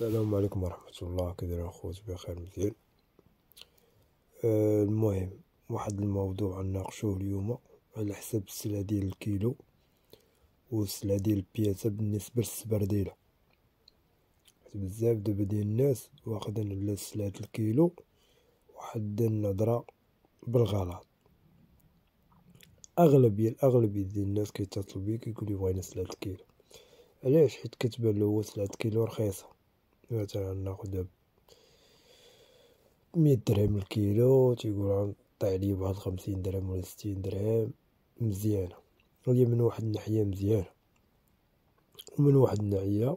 السلام عليكم ورحمة الله كي دايرين بخير مزيان آه المهم واحد الموضوع نناقشوه اليوم على حساب السلعة ديال الكيلو والسله ديال البياسة بالنسبة للسبرديلة حيت بزاف دابا ديال الناس واخدين على سلعة الكيلو واحد النظرة بالغلط أغلبية الأغلبية ديال الناس كيتصلوا بيا كيقولوا بغينا سلعة الكيلو علاش حيت كتبان له هو سلعة الكيلو رخيصة مثلا ناخد مية درهم الكيلو تيقول غنطيع لي بواحد خمسين درهم ولا ستين درهم مزيانة هي من واحد الناحية مزيانة ومن واحد الناحية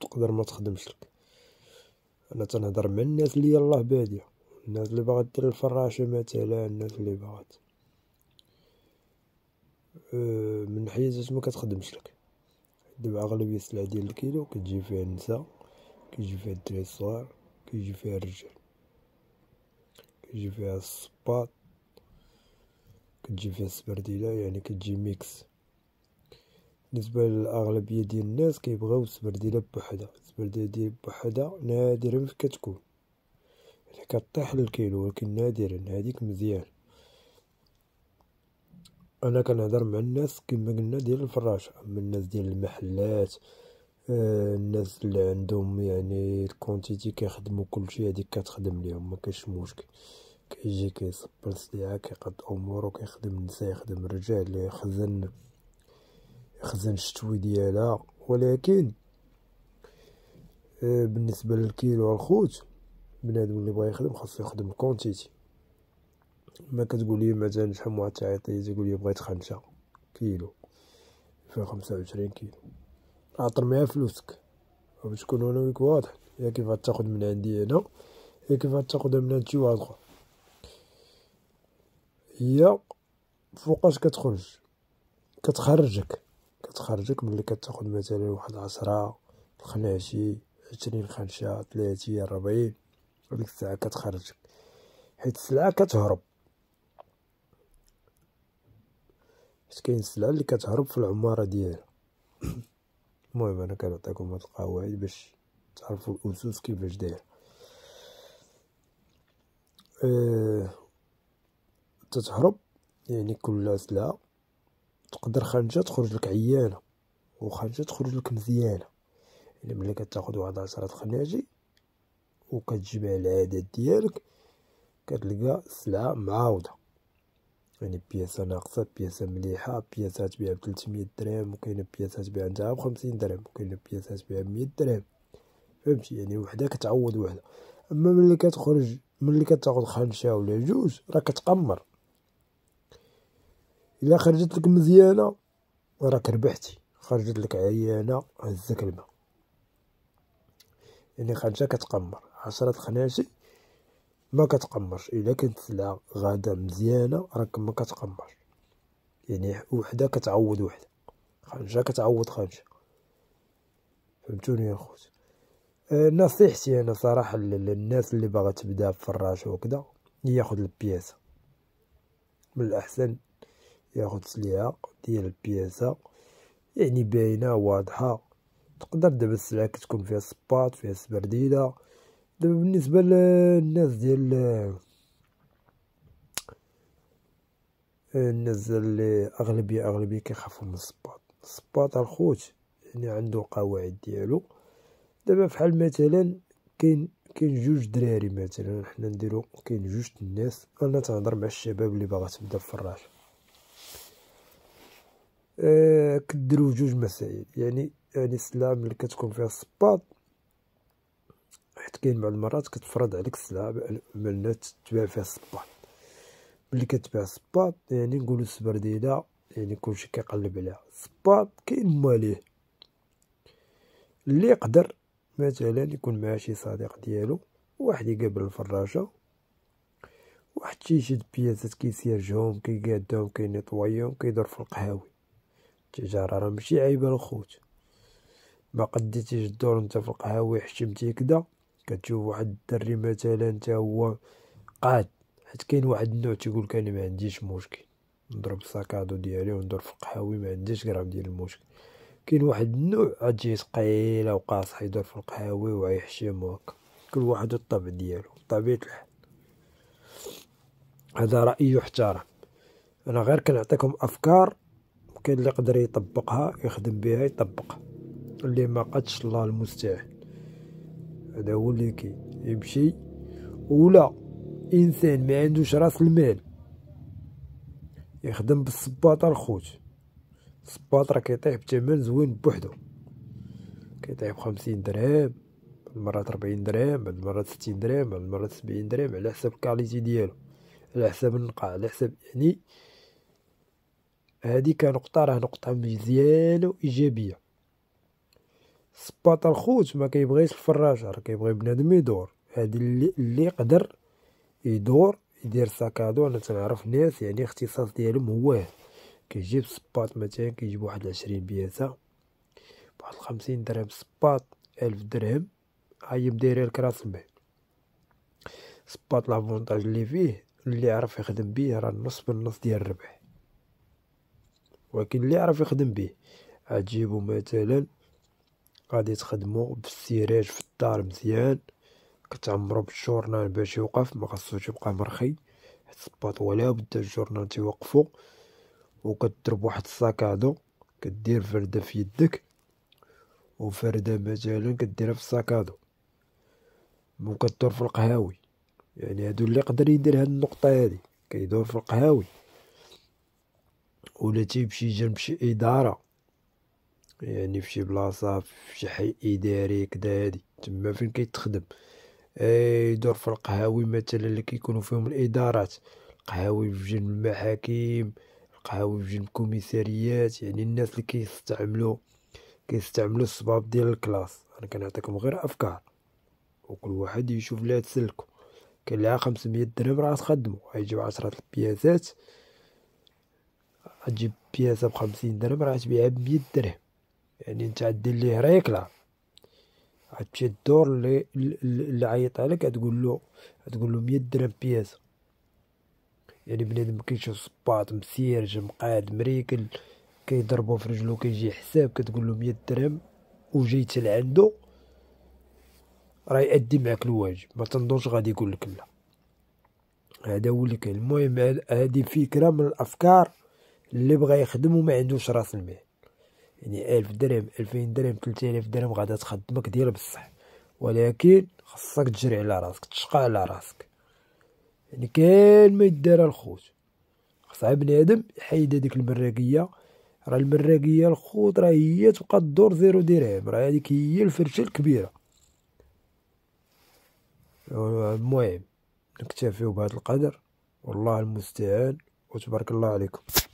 تقدر ما تخدمش لك انا تنهضر مع الناس اللي يلاه بادية الناس اللي باغا دير الفراشة مثلا الناس اللي باغات أه، من حياتك ما كتخدمش لك دابا اغلبية السلعة ديال الكيلو كتجي فيها النساء كيجي فيها الدراري الصغار كيجي فيها الرجال كيجي فيها الصباط كتجي فيها السبرديلة يعني كتجي ميكس بالنسبة للأغلبية ديال الناس كيبغيو السبرديلة بوحدها السبرديلة ديال بوحدها نادرا ما كتكون يعني كطيح للكيلو ولكن نادرا يعني هاديك مزيان انا كنهضر مع الناس كما قلنا ديال الفراشة اما الناس ديال المحلات آه، الناس اللي عندهم يعني الكونتيتي كيخدموا كلشي هذيك كتخدم ليهم ما كاينش مشكل كيجي كيصبر سلعه كيقد امورو كيخدم النساء يخدم الرجال يخزن يخزن الشتوي ديالها ولكن آه، بالنسبه للكيلو الخوت بنادم اللي بغا يخدم خاصو يخدم الكونتيتي ما كتقولي مثلا شحال واحد تعيطي تقول لي بغيت خمسة كيلو فيها 25 كيلو عطر معايا فلوسك باش تكون انا وياك واضح يا كيف تاخد من عندي انا يا كيف تاخد من عند شي واحد اخر هي فوقاش كتخرج كتخرجك كتخرجك ملي كتاخد مثلا واحد عشرة خناشي عشرين خنشة تلاتين ربعين هاديك الساعة كتخرجك حيت السلعة كتهرب حيت كاين السلعة اللي كتهرب في العمارة ديالها المهم انا كنعطيكم هاد القواعد باش تعرفوا الاسس كيفاش داير أه تتهرب يعني كل سلعه تقدر خارجة تخرج لك عيانه وخنجه تخرج لك مزيانه يعني ملي كتاخد واحد عشرة خناجي وكتجمع العدد ديالك كتلقى السلعه معاوده يعني بياسة ناقصة بياسة مليحة بياسة تبيع بتلتمية درهم وكاينة بياسة تبيع نتاعها بخمسين درهم وكاينة بياسة تبيع بمية درهم فهمتي يعني وحدة كتعوض وحدة أما ملي كتخرج ملي كتاخد خنشة ولا جوج راه كتقمر إلا خرجت لك مزيانة راك ربحتي خرجت لك عيانة هزك الماء يعني خنشة كتقمر عشرة خناشي ما كتقمرش الا كانت لا غاده مزيانه راك ما كتقمرش يعني وحده كتعوض وحده خنجه كتعوض خنجه فهمتوني يا خوت آه، نصيحتي انا صراحه للناس اللي باغا تبدا فراش وكذا ياخذ البياسه من الاحسن ياخذ سلعه ديال البياسه يعني باينه واضحه تقدر دابا السلعه كتكون فيها سبات فيها سبرديله دابا بالنسبة للناس ديال الناس اللي أغلبية أغلبية كيخافو من الصباط الصباط الخوت يعني عنده قواعد ديالو دابا فحال مثلا كاين كاين جوج دراري مثلا حنا نديرو كاين جوج الناس انا تنهضر مع الشباب اللي باغا تبدا فراش آه كديرو جوج مسائل يعني يعني السلعه ملي كتكون فيها الصباط حيت كاين بعض المرات كتفرض عليك السلعه بان تباع فيها الصباط ملي كتباع الصباط يعني نقولو السبرديله يعني كلشي كيقلب عليها الصباط كاين ماليه اللي يقدر مثلا يكون مع شي صديق ديالو واحد يقابل الفراشه واحد تيشد بياسات كيسيرجهم كيقادهم كينيطويهم كيدور في القهاوي التجاره راه ماشي عيبه الخوت ما قديتيش الدور نتا في القهاوي حشمتي كدا كتشوف واحد الدري مثلا تا هو قاد حيت كاين واحد النوع تيقول لك انا ما عنديش مشكل نضرب الساكادو ديالي وندور في القهاوي ما عنديش غرام ديال المشكل كاين واحد النوع تجي ثقيله وقاصح يدور في القهاوي وغيحشم هكا كل واحد الطبع ديالو بطبيعه الحال هذا راي يحترم انا غير كنعطيكم افكار كاين اللي يقدر يطبقها يخدم بها يطبقها اللي ما قدش الله المستعان هذا هو اللي كاين يمشي ولا انسان ما عندوش راس المال يخدم بالصباطه الخوت الصباط راه كيطيح بثمن زوين بوحدو كيطيح بخمسين درهم بعد المرات ربعين درهم بعد المرات ستين درهم بعد المرات سبعين درهم على حساب الكاليتي ديالو على حساب النقاع على حساب يعني هادي كنقطة راه نقطة مزيانة وإيجابية سباط الخوت ما كيبغيش الفراشه راه كيبغي بنادم يدور هادي اللي اللي يقدر يدور يدير ساكادو انا تنعرف ناس يعني اختصاص ديالهم هو كيجيب سباط مثلا كيجيب واحد العشرين بياسة واحد 50 درهم سباط ألف درهم هاي مدايرها لك راس المال سباط لافونتاج اللي فيه اللي عرف يخدم بيه راه نص بالنص ديال الربح ولكن اللي عرف يخدم بيه عتجيبو مثلا غادي تخدمو بالسيراج في الدار مزيان كتعمرو بالجورنال باش يوقف ما خصوش يبقى مرخي حيت الصباط ولا بدا الجورنال تيوقفو وكتضرب واحد الساكادو كدير فرده في يدك وفرده مثلا كديرها في الساكادو وكدور في القهاوي يعني هادو اللي يقدر يدير هاد النقطه هادي كيدور في القهاوي ولا تيمشي جنب شي اداره يعني في شي بلاصة في شي حي إداري كدا هادي تما فين كيتخدم آه، يدور في القهاوي مثلا اللي كيكونوا فيهم الإدارات القهاوي في جنب المحاكم القهاوي في جنب الكوميساريات يعني الناس اللي كيستعملوا كيستعملوا الصباب ديال الكلاس أنا كنعطيكم غير أفكار وكل واحد يشوف لا تسلكو كاين لها 500 درهم راه تخدمو غيجيو 10 البياسات غتجيب بياسه بخمسين درهم راه تبيعها بمية درهم يعني نتا عدي ليه ريكله غتمشي الدور اللي اللي عيط عليك تقول له تقول له 100 درهم بياس يعني بنادم كيشوف صباط مسيرج مقاد مريكل كيضربو في رجلو كيجي حساب كتقول له 100 درهم وجيت لعندو راه يأدي معاك الواجب ما تنضوش غادي يقول لك لا هذا هو اللي كاين المهم هذه فكره من الافكار اللي بغى يخدم وما عندوش راس المال يعني ألف درهم ألفين درهم تلتين ألف درهم غادا تخدمك دير بصح ولكن خصك تجري على راسك تشقى على راسك يعني كان ما يدار الخوت خصها بنادم يحيد هاديك المراقيه راه المراقيه الخوت راه هي تبقى دور زيرو درهم راه هاديك هي الفرشه الكبيره المهم نكتفيو بهذا القدر والله المستعان وتبارك الله عليكم